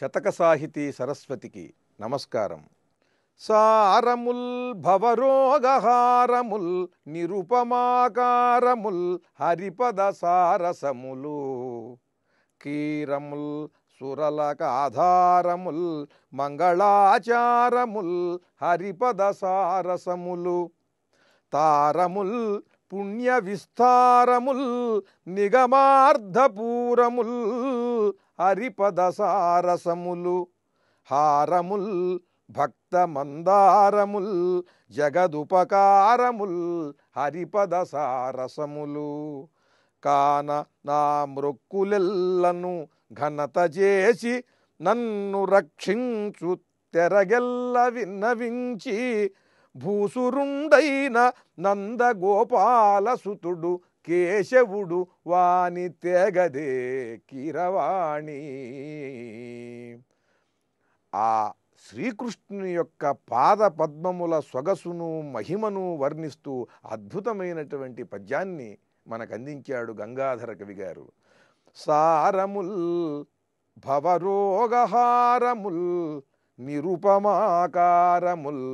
శతక సాహితీ సరస్వతికి నమస్కారం సారముల్ భవరోగహారముల్ నిరుపమాకారముల్ హరిపద సారసములు కీరముల్ సురలక ఆధారముల్ మంగళాచారముల్ హరిపద సారసములు తారముల్ పుణ్య విస్తారముల్ నిగమార్ధపూరముల్ హరిపదసారసములు హారముల్ భక్త మందారముల్ జగదుపకారముల్ హరిపదసారసములు కాన నా మృక్కులెల్లను ఘనత చేసి నన్ను రక్షించు తెరగెల్ల విన్నవించి భూసురుండైన నందగోపాలసుతుడు కేశవుడు వాని తెగదే కిరవాణి ఆ శ్రీకృష్ణుని యొక్క పాద పద్మముల సొగసును మహిమను వర్ణిస్తూ అద్భుతమైనటువంటి పద్యాన్ని మనకు అందించాడు గంగాధర కవి గారు సారముల్ భవరోగహారముల్ నిరుపమాకారముల్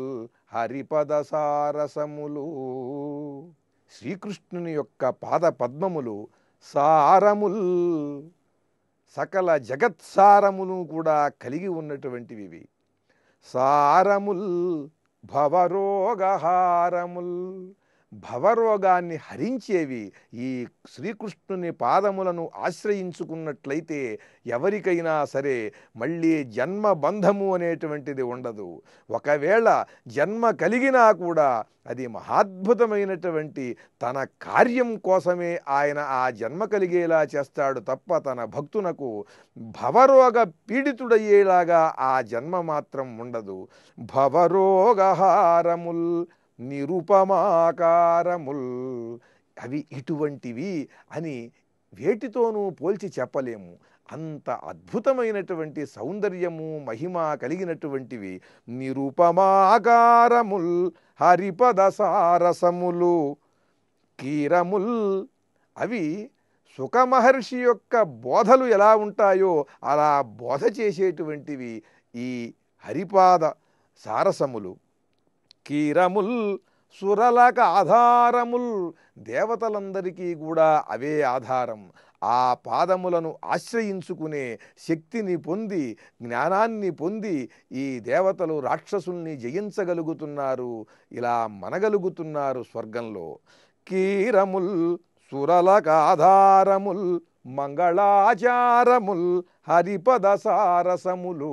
హరిపద సారసములు శ్రీకృష్ణుని యొక్క పాద పద్మములు సారముల్ సకల జగత్సారములు కూడా కలిగి ఉన్నటువంటివి ఇవి సారముల్ భవరోగహారముల్ భవరోగాన్ని హరించేవి ఈ శ్రీకృష్ణుని పాదములను ఆశ్రయించుకున్నట్లయితే ఎవరికైనా సరే మళ్ళీ జన్మ బంధము అనేటువంటిది ఉండదు ఒకవేళ జన్మ కలిగినా కూడా అది మహాద్భుతమైనటువంటి తన కార్యం కోసమే ఆయన ఆ జన్మ కలిగేలా చేస్తాడు తప్ప తన భక్తునకు భవరోగ పీడితుడయ్యేలాగా ఆ జన్మ మాత్రం ఉండదు భవరోగహారముల్ నిరుపమాకారముల్ అవి ఇటువంటివి అని వేటితోనూ పోల్చి చెప్పలేము అంత అద్భుతమైనటువంటి సౌందర్యము మహిమ కలిగినటువంటివి నిరుపమాకారముల్ హరిపద సారసములు కీరముల్ అవి సుఖమహర్షి యొక్క బోధలు ఎలా ఉంటాయో అలా బోధ చేసేటువంటివి ఈ హరిపాద సారసములు కీరముల్ సురలక ఆధారముల్ దేవతలందరికీ కూడా అవే ఆధారం ఆ పాదములను ఆశ్రయించుకునే శక్తిని పొంది జ్ఞానాన్ని పొంది ఈ దేవతలు రాక్షసుల్ని జయించగలుగుతున్నారు ఇలా మనగలుగుతున్నారు స్వర్గంలో కీరముల్ సురలక ఆధారముల్ మంగళాచారముల్ హరిపద సారసములు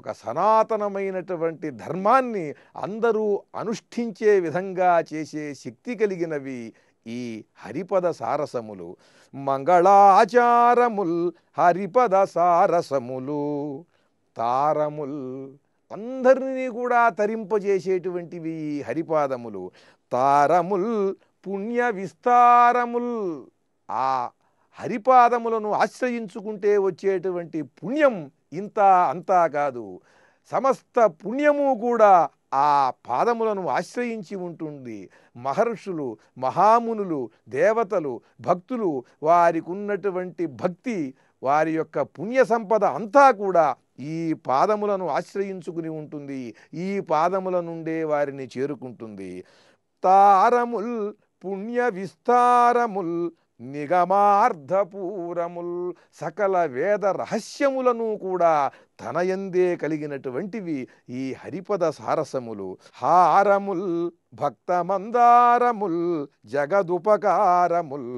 ఒక సనాతనమైనటువంటి ధర్మాన్ని అందరూ అనుష్ఠించే విధంగా చేసే శక్తి కలిగినవి ఈ హరిపద సారసములు మంగళాచారముల్ హరిపద సారసములు తారముల్ అందరినీ కూడా తరింపజేసేటువంటివి హరిపాదములు తారముల్ పుణ్య విస్తారముల్ ఆ హరిపాదములను ఆశ్రయించుకుంటే వచ్చేటువంటి పుణ్యం ఇంత అంతా కాదు సమస్త పుణ్యము కూడా ఆ పాదములను ఆశ్రయించి ఉంటుంది మహర్షులు మహామునులు దేవతలు భక్తులు వారికి ఉన్నటువంటి భక్తి వారి యొక్క పుణ్య సంపద అంతా కూడా ఈ పాదములను ఆశ్రయించుకుని ఉంటుంది ఈ పాదముల నుండే వారిని చేరుకుంటుంది తారముల్ పుణ్య విస్తారముల్ నిగమార్ధపూరముల్ సకల వేద రహస్యములను కూడా తన ఎందే కలిగినటువంటివి ఈ హరిపద సారసములు హారముల్ భక్త మందారముల్ జగదుపకారముల్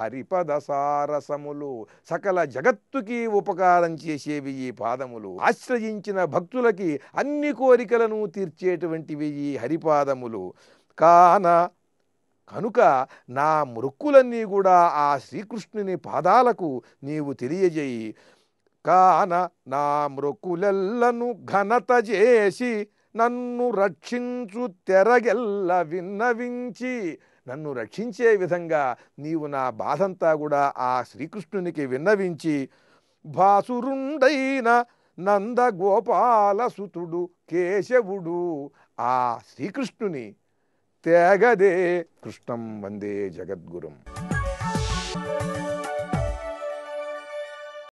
హరిపద సారసములు సకల జగత్తుకి ఉపకారం చేసేవి ఈ పాదములు ఆశ్రయించిన భక్తులకి అన్ని కోరికలను తీర్చేటువంటివి ఈ హరిపాదములు కాన కనుక నా మృక్కులన్నీ కూడా ఆ శ్రీకృష్ణుని పాదాలకు నీవు తెలియజేయి కాన నా మృక్కులెల్లను ఘనత చేసి నన్ను రక్షించు తెరగెల్ల విన్నవించి నన్ను రక్షించే విధంగా నీవు నా బాధంతా కూడా ఆ శ్రీకృష్ణునికి విన్నవించి భాసురుండైన నందగోపాలసుతుడు కేశవుడు ఆ శ్రీకృష్ణుని త్యాగదే కృష్ణం వందే జగద్గురుం